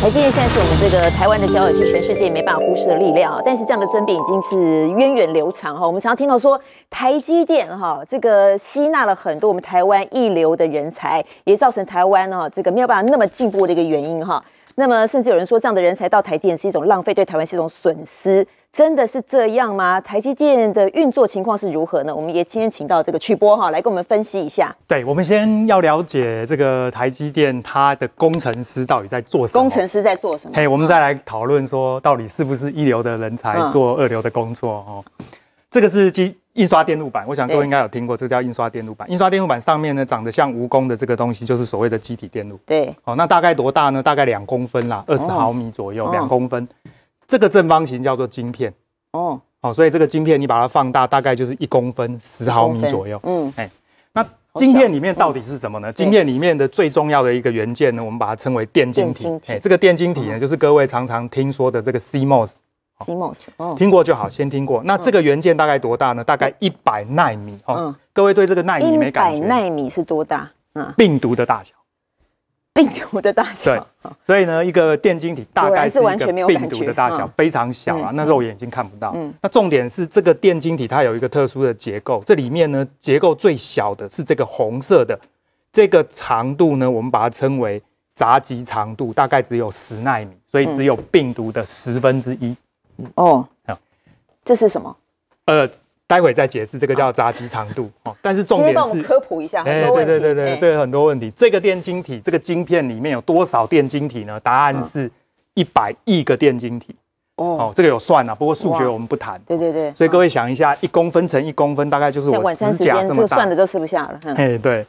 台积电现在是我们这个台湾的骄傲，是全世界没办法忽视的力量啊！但是这样的争辩已经是源远流长哈。我们常常听到说，台积电哈，这个吸纳了很多我们台湾一流的人才，也造成台湾呢这个没有办法那么进步的一个原因哈。那么，甚至有人说，这样的人才到台电是一种浪费，对台湾是一种损失。真的是这样吗？台积电的运作情况是如何呢？我们也今天请到这个曲波哈来跟我们分析一下。对，我们先要了解这个台积电，它的工程师到底在做什么？工程师在做什么？嘿，我们再来讨论说，到底是不是一流的人才做二流的工作？哦，这个是基。印刷电路板，我想各位应该有听过，这叫印刷电路板。印刷电路板上面呢，长得像蜈蚣的这个东西，就是所谓的机体电路。对，哦，那大概多大呢？大概两公分啦，二十毫米左右，两公分。这个正方形叫做晶片。哦，哦，所以这个晶片你把它放大，大概就是一公分十毫米左右。嗯，哎，那晶片里面到底是什么呢？晶片里面的最重要的一个元件呢，我们把它称为电晶体。哎，这个电晶体呢，就是各位常常听说的这个 CMOS。c 听过就好，先听过。那这个元件大概多大呢？大概一百纳米。哦，各位对这个纳米没感觉。一百纳米是多大？啊，病毒的大小，病毒的大小。对，所以呢，一个电晶体大概是完全没有病毒的大小，非常小啊，那肉眼已经看不到。嗯。那重点是这个电晶体它有一个特殊的结构，这里面呢，结构最小的是这个红色的，这个长度呢，我们把它称为杂极长度，大概只有十纳米，所以只有病毒的十分之一。哦，这是什么？呃，待会再解释，这个叫炸极长度。哦，但是重点是科普一下，哎，对对对对，这个很多问题，这个电晶体，这个晶片里面有多少电晶体呢？答案是一百亿个电晶体。哦，这个有算啊，不过数学我们不谈。对对对，所以各位想一下，一公分乘一公分，大概就是我指甲这么大，这个算的都吃不下了。哎，对。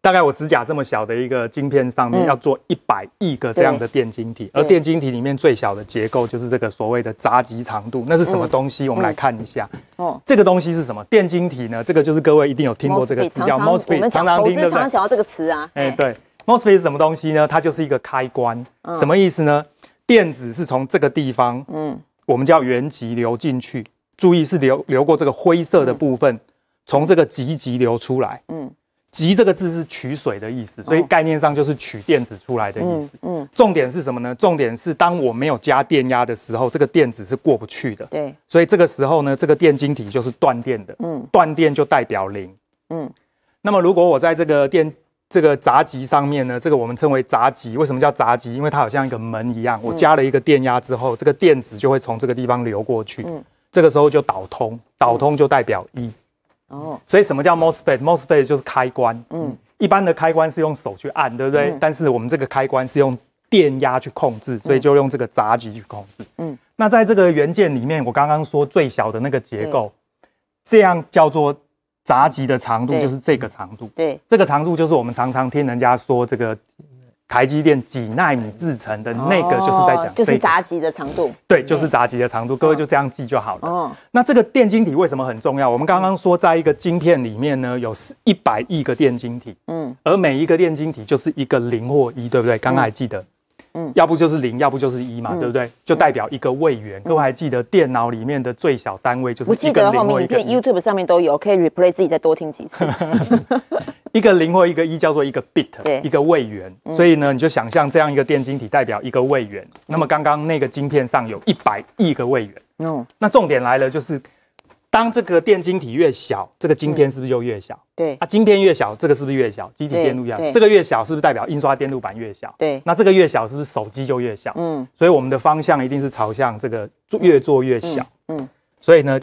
大概我指甲这么小的一个晶片上面要做一百亿个这样的电晶体，而电晶体里面最小的结构就是这个所谓的闸极长度，那是什么东西？我们来看一下。哦，这个东西是什么？电晶体呢？这个就是各位一定有听过这个词叫 “mosfet”，常常听，对不对？常常想到这个词啊。哎，对，mosfet 是什么东西呢？它就是一个开关。什么意思呢？电子是从这个地方，嗯，我们叫原极流进去，注意是流流过这个灰色的部分，从这个极极流出来，嗯。极这个字是取水的意思，所以概念上就是取电子出来的意思。嗯，重点是什么呢？重点是当我没有加电压的时候，这个电子是过不去的。对，所以这个时候呢，这个电晶体就是断电的。嗯，断电就代表零。嗯，那么如果我在这个电这个闸极上面呢，这个我们称为闸极。为什么叫闸极？因为它好像一个门一样。我加了一个电压之后，这个电子就会从这个地方流过去。嗯，这个时候就导通，导通就代表一。哦，所以什么叫 MOSFET？MOSFET 就是开关。嗯，一般的开关是用手去按，对不对？但是我们这个开关是用电压去控制，所以就用这个闸极去控制。嗯，那在这个元件里面，我刚刚说最小的那个结构，这样叫做闸极的长度就是这个长度。对，这个长度就是我们常常听人家说这个。台积电几纳米制成的那个就是在讲，就是闸极的长度，对，就是闸极的长度，各位就这样记就好了。那这个电晶体为什么很重要？我们刚刚说，在一个晶片里面呢，有四一百亿个电晶体，嗯，而每一个电晶体就是一个零或一，对不对？刚刚还记得。要不就是零，要不就是一嘛，对不对？就代表一个位元。各位还记得电脑里面的最小单位就是一个零或一个一？YouTube 上面都有，可以 replay 自己再多听几次。一个零或一个一叫做一个 bit，一个位元。所以呢，你就想象这样一个电晶体代表一个位元。那么刚刚那个晶片上有一百亿个位元。那重点来了，就是。当这个电晶体越小，这个晶片是不是就越小？对啊，晶片越小，这个是不是越小？晶体电路越小，这个越小是不是代表印刷电路板越小？对，那这个越小是不是手机就越小？嗯，所以我们的方向一定是朝向这个做越做越小。嗯，所以呢，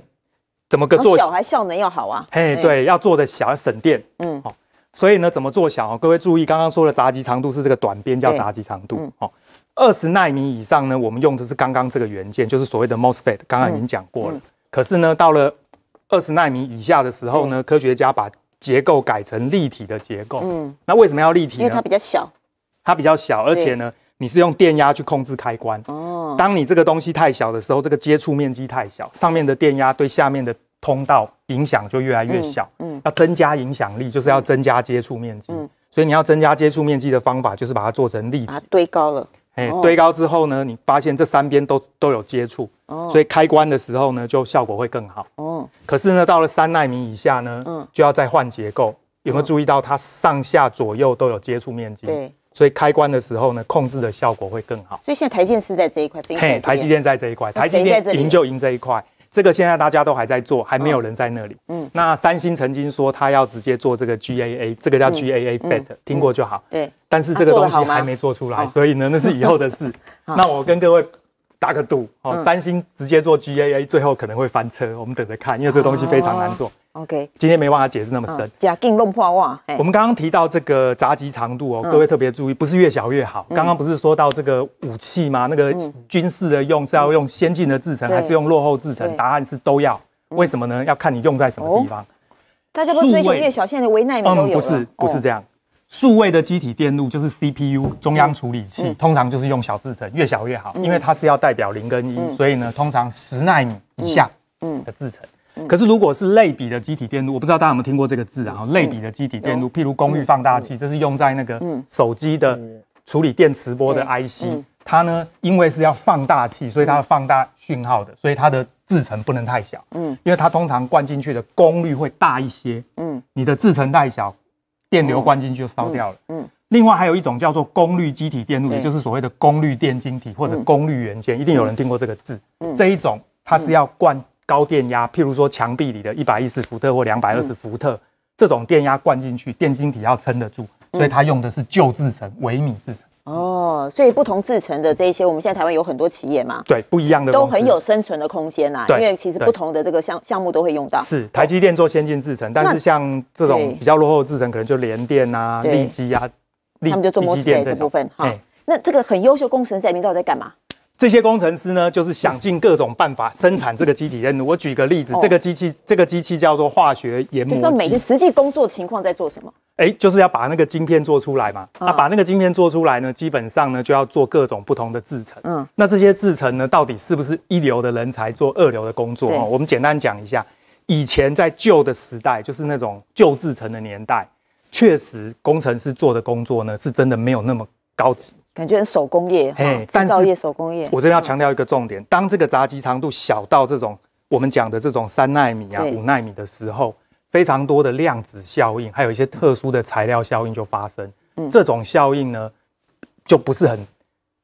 怎么个做小还效能要好啊？嘿，对，要做的小要省电。嗯，好，所以呢，怎么做小？各位注意，刚刚说的闸极长度是这个短边叫闸极长度。哦，二十纳米以上呢，我们用的是刚刚这个元件，就是所谓的 MOSFET，刚刚已经讲过了。可是呢，到了二十纳米以下的时候呢，科学家把结构改成立体的结构。嗯，那为什么要立体？因为它比较小，它比较小，而且呢，你是用电压去控制开关。哦，当你这个东西太小的时候，这个接触面积太小，上面的电压对下面的通道影响就越来越小。嗯，要增加影响力，就是要增加接触面积。嗯，所以你要增加接触面积的方法就是把它做成立体。堆高了。哎，堆高之后呢，你发现这三边都都有接触，所以开关的时候呢，就效果会更好。哦，可是呢，到了三奈米以下呢，嗯，就要再换结构。有没有注意到它上下左右都有接触面积？对，所以开关的时候呢，控制的效果会更好。所以现在台积电是在这一块，嘿，台积电在这一块，台积电赢就赢这一块。这个现在大家都还在做，还没有人在那里。嗯，那三星曾经说他要直接做这个 GAA，这个叫 GAA b e t 听过就好。对，但是这个东西还没做出来，所以呢，那是以后的事。那我跟各位。打个赌哦，三星直接做 GAA，最后可能会翻车。我们等着看，因为这个东西非常难做。OK，今天没办法解释那么深。假金弄破袜。我们刚刚提到这个闸机长度哦，各位特别注意，不是越小越好。刚刚不是说到这个武器吗？那个军事的用是要用先进的制成，还是用落后制成？答案是都要。为什么呢？要看你用在什么地方。大家不追求越小，现在微纳没有。嗯，不是，不是这样。数位的机体电路就是 CPU 中央处理器，通常就是用小制程，越小越好，因为它是要代表零跟一，所以呢，通常十纳米以下的制程。可是如果是类比的机体电路，我不知道大家有没有听过这个字啊？哦，类比的机体电路，譬如功率放大器，这是用在那个手机的处理电磁波的 IC，它呢，因为是要放大器，所以它要放大讯号的，所以它的制程不能太小，嗯，因为它通常灌进去的功率会大一些，嗯，你的制程太小。电流灌进去就烧掉了。嗯，另外还有一种叫做功率机体电路，也就是所谓的功率电晶体或者功率元件，一定有人听过这个字。嗯，这一种它是要灌高电压，譬如说墙壁里的一百一十伏特或两百二十伏特这种电压灌进去，电晶体要撑得住，所以它用的是旧制成、微米制成。哦，所以不同制成的这一些，我们现在台湾有很多企业嘛，对，不一样的都很有生存的空间呐。因为其实不同的这个项项目都会用到。是，台积电做先进制程，但是像这种比较落后制成，可能就联电啊、丽基啊、就做基电这部分。哈，那这个很优秀工程师，在面到底在干嘛？这些工程师呢，就是想尽各种办法生产这个基底。我举个例子，这个机器，这个机器叫做化学研磨机。那每个实际工作情况在做什么？哎，就是要把那个晶片做出来嘛。那把那个晶片做出来呢，基本上呢就要做各种不同的制程。嗯，那这些制程呢，到底是不是一流的人才做二流的工作？我们简单讲一下，以前在旧的时代，就是那种旧制程的年代，确实工程师做的工作呢，是真的没有那么高级。感觉很手工业，哎，制造业、手工业。我这边要强调一个重点：当这个杂机长度小到这种我们讲的这种三纳米啊、五纳米的时候，非常多的量子效应，还有一些特殊的材料效应就发生。嗯，这种效应呢，就不是很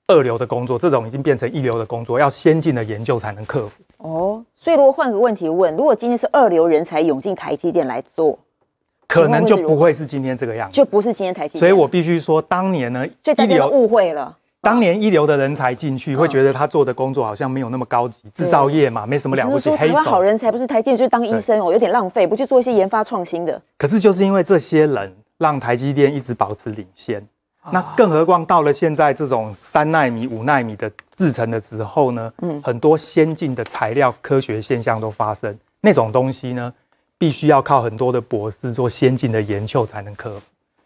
二流的工作，这种已经变成一流的工作，要先进的研究才能克服。哦，所以如果换个问题问：如果今天是二流人才涌进台积电来做？可能就不会是今天这个样子，就不是今天台积。所以我必须说，当年呢，一流误会了。当年一流的人才进去，会觉得他做的工作好像没有那么高级，制造业嘛，没什么了不起。很多好人才不是台积，就是当医生哦，有点浪费，不去做一些研发创新的。可是就是因为这些人，让台积电一直保持领先。那更何况到了现在这种三纳米、五纳米的制程的时候呢？嗯，很多先进的材料科学现象都发生，那种东西呢？必须要靠很多的博士做先进的研究才能克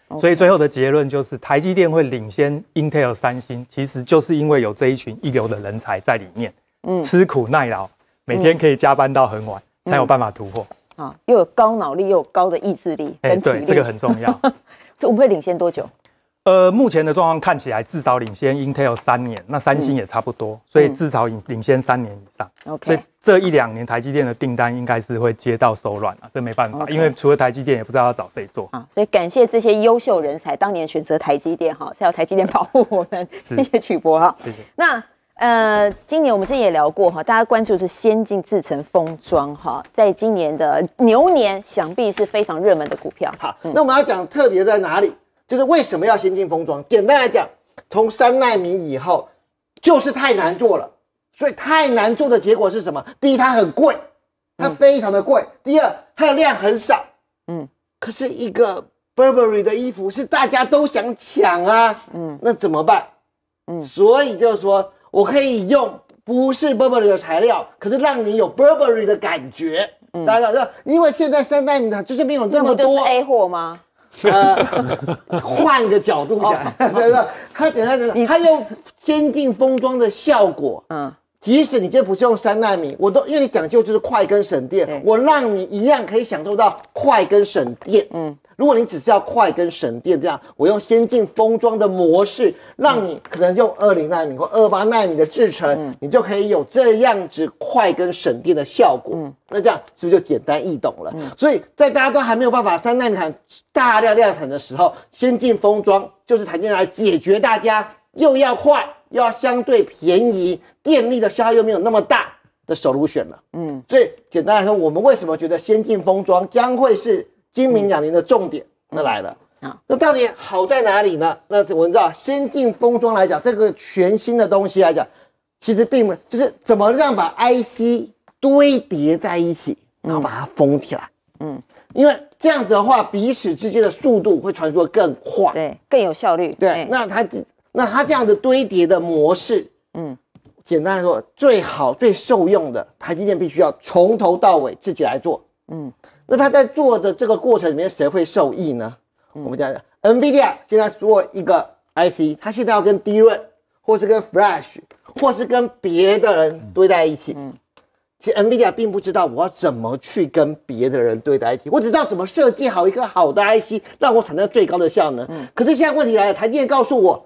服，所以最后的结论就是，台积电会领先 Intel、三星，其实就是因为有这一群一流的人才在里面，嗯，吃苦耐劳，每天可以加班到很晚，才有办法突破。啊，又有高脑力，又有高的意志力跟体力，对，这个很重要。我们会领先多久？呃，目前的状况看起来至少领先 Intel 三年，那三星也差不多，所以至少领领先三年以上。O K，所以这一两年台积电的订单应该是会接到手软了，这没办法，因为除了台积电也不知道要找谁做啊。所以感谢这些优秀人才当年选择台积电哈，是要台积电保护我们谢谢曲博哈。谢谢。那呃，今年我们之前也聊过哈，大家关注是先进制成封装哈，在今年的牛年想必是非常热门的股票。好，那我们要讲特别在哪里？就是为什么要先进封装？简单来讲，从三纳米以后，就是太难做了。所以太难做的结果是什么？第一，它很贵，它非常的贵；第二，它的量很少。嗯，可是一个 Burberry 的衣服是大家都想抢啊。嗯，那怎么办？嗯，所以就是说，我可以用不是 Burberry 的材料，可是让你有 Burberry 的感觉。大家知道，因为现在三代米的就是没有那么多。那 A 货吗？啊，换个角度讲，对吧？他等他讲，他用先进封装的效果，嗯。即使你今天不是用三纳米，我都因为你讲究就是快跟省电，我让你一样可以享受到快跟省电。嗯，如果你只是要快跟省电这样，我用先进封装的模式，让你可能用二零纳米或二八纳米的制程，你就可以有这样子快跟省电的效果。嗯，那这样是不是就简单易懂了？所以在大家都还没有办法三纳米产大量量产的时候，先进封装就是积进来解决大家又要快。要相对便宜，电力的消耗又没有那么大的首炉选了，嗯，所以简单来说，我们为什么觉得先进封装将会是今明两年的重点？那来了，那到底好在哪里呢？那我们知道，先进封装来讲，这个全新的东西来讲，其实并不就是怎么让把 IC 堆叠在一起，然后把它封起来，嗯，因为这样子的话，彼此之间的速度会传输更快，对，更有效率，对，那它。那它这样的堆叠的模式，嗯，简单来说，最好最受用的台积电必须要从头到尾自己来做，嗯。那它在做的这个过程里面，谁会受益呢？我们讲，NVIDIA 现在做一个 IC，它现在要跟 D r 瑞，或是跟 Flash，或是跟别的人堆在一起。嗯。其实 NVIDIA 并不知道我要怎么去跟别的人堆在一起，我只知道怎么设计好一个好的 IC，让我产生最高的效能。嗯。可是现在问题来了，台积电告诉我。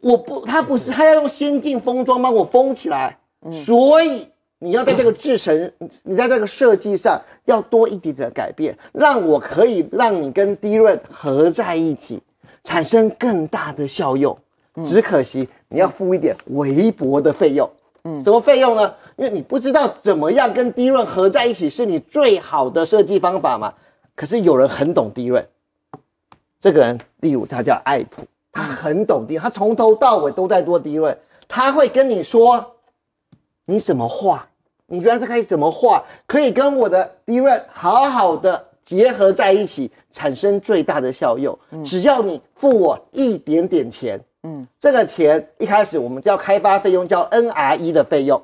我不，他不是，他要用先进封装帮我封起来，所以你要在这个制成，你在这个设计上要多一点点改变，让我可以让你跟低润合在一起，产生更大的效用。只可惜你要付一点微薄的费用。嗯，什么费用呢？因为你不知道怎么样跟低润合在一起是你最好的设计方法嘛。可是有人很懂低润，这个人，例如他叫艾普。他很懂的，他从头到尾都在做 D 润，他会跟你说你怎么画，你觉得是可以怎么画，可以跟我的 D 润好好的结合在一起，产生最大的效用。只要你付我一点点钱，嗯，这个钱一开始我们叫开发费用，叫 NRE 的费用。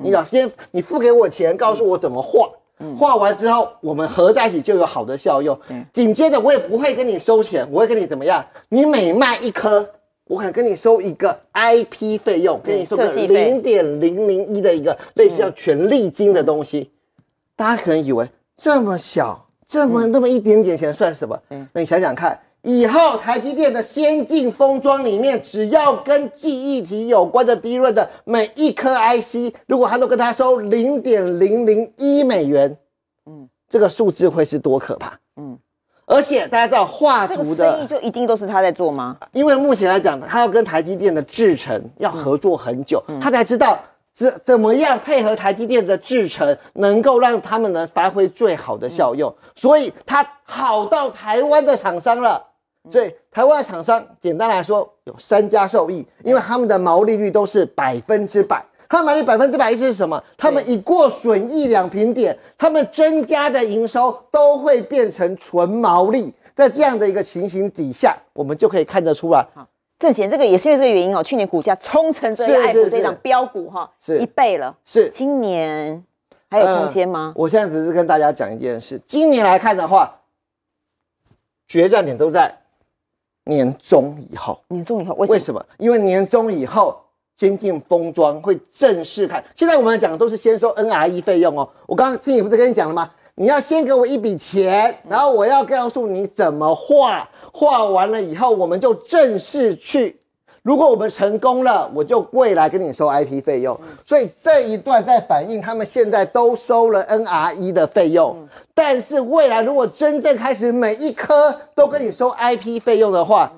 你老先你付给我钱，告诉我怎么画。画完之后，我们合在一起就有好的效用。紧接着，我也不会跟你收钱，我会跟你怎么样？你每卖一颗，我可能跟你收一个 IP 费用，跟你收个零点零零一的一个类似叫权利金的东西。大家可能以为这么小，这么那么一点点钱算什么？那你想想看。以后台积电的先进封装里面，只要跟记忆体有关的 d r 的每一颗 IC，如果他都跟他收零点零零一美元，嗯，这个数字会是多可怕？嗯，而且大家知道画图的生意就一定都是他在做吗？因为目前来讲，他要跟台积电的制程要合作很久，他才知道怎怎么样配合台积电的制程，能够让他们能发挥最好的效用。所以他好到台湾的厂商了。所以台湾的厂商，简单来说有三家受益，因为他们的毛利率都是百分之百。他们毛利率百分之百，意思是什么？他们一过损益两平点，他们增加的营收都会变成纯毛利。在这样的一个情形底下，我们就可以看得出来，好，挣钱这个也是因为这个原因哦。去年股价冲成这些爱股是，常标股哈，是一倍了。是，今年还有空间吗？我现在只是跟大家讲一件事。今年来看的话，决战点都在。年终以后，年终以后为为什么？因为年终以后先进封装会正式开。现在我们讲的都是先收 NRE 费用哦。我刚刚听你不是跟你讲了吗？你要先给我一笔钱，然后我要告诉你怎么画，画完了以后我们就正式去。如果我们成功了，我就未来跟你收 IP 费用。所以这一段在反映他们现在都收了 NRE 的费用，但是未来如果真正开始每一颗都跟你收 IP 费用的话，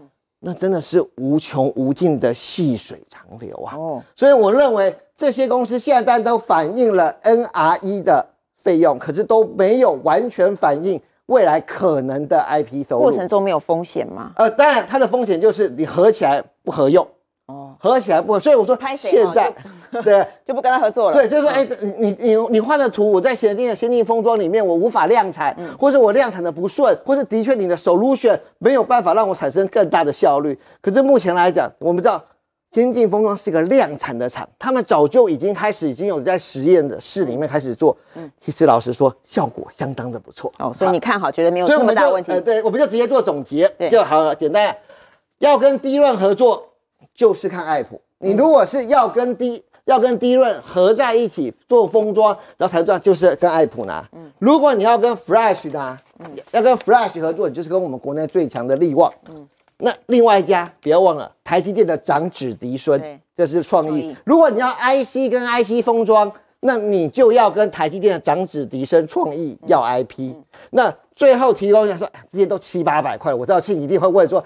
那真的是无穷无尽的细水长流啊！哦，所以我认为这些公司现在都反映了 NRE 的费用，可是都没有完全反映。未来可能的 IP 收入过程中没有风险吗？呃，当然，它的风险就是你合起来不合用，哦，合起来不合。所以我说，现在 对，就不跟他合作了。对，就是说，哎，你你你换的图，我在先进的先进封装里面，我无法量产，或者我量产的不顺，或者的确你的 solution 没有办法让我产生更大的效率。可是目前来讲，我们知道。先进封装是一个量产的厂，他们早就已经开始，已经有在实验室里面开始做。嗯，其实老实说，效果相当的不错。哦，所以你看好，觉得没有这么大问题。呃，对，我们就直接做总结就好了，简单。要跟 Dron 合作，就是看爱普。你如果是要跟 D 要跟 Dron 合在一起做封装，然后才赚，就是跟爱普拿。嗯，如果你要跟 Flash 拿，要跟 Flash 合作，你就是跟我们国内最强的力旺。嗯。那另外一家，不要忘了台积电的长子嫡孙，这是创意。如果你要 IC 跟 IC 封装，那你就要跟台积电的长子嫡孙创意要 IP。那最后提供一下说，这些都七八百块，我知道，亲，你一定会问说，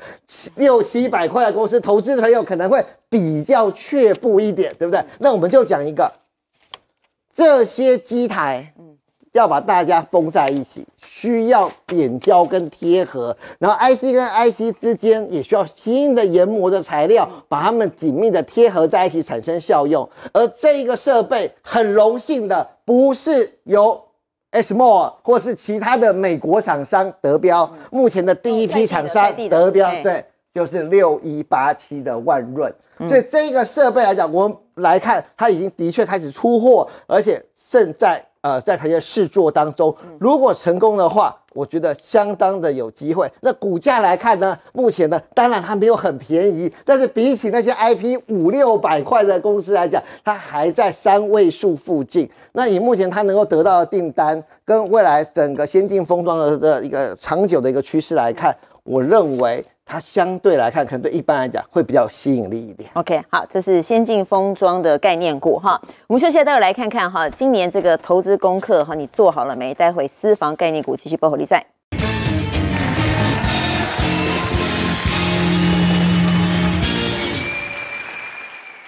六七百块的公司投资很有可能会比较却步一点，对不对？那我们就讲一个，这些机台。要把大家封在一起，需要点胶跟贴合，然后 IC 跟 IC 之间也需要新的研磨的材料，把它们紧密的贴合在一起，产生效用。而这一个设备很荣幸的不是由 SMOL 或是其他的美国厂商得标，目前的第一批厂商得标，对，就是六一八七的万润。所以这一个设备来讲，我们来看，它已经的确开始出货，而且正在。呃，在台下试做当中，如果成功的话，我觉得相当的有机会。那股价来看呢，目前呢，当然它没有很便宜，但是比起那些 I P 五六百块的公司来讲，它还在三位数附近。那以目前它能够得到的订单，跟未来整个先进封装的的一个长久的一个趋势来看，我认为。它相对来看，可能对一般来讲会比较吸引力一点。OK，好，这是先进封装的概念股哈。我们休息待下，大来看看哈，今年这个投资功课哈，你做好了没？待会私房概念股继续报火力赛。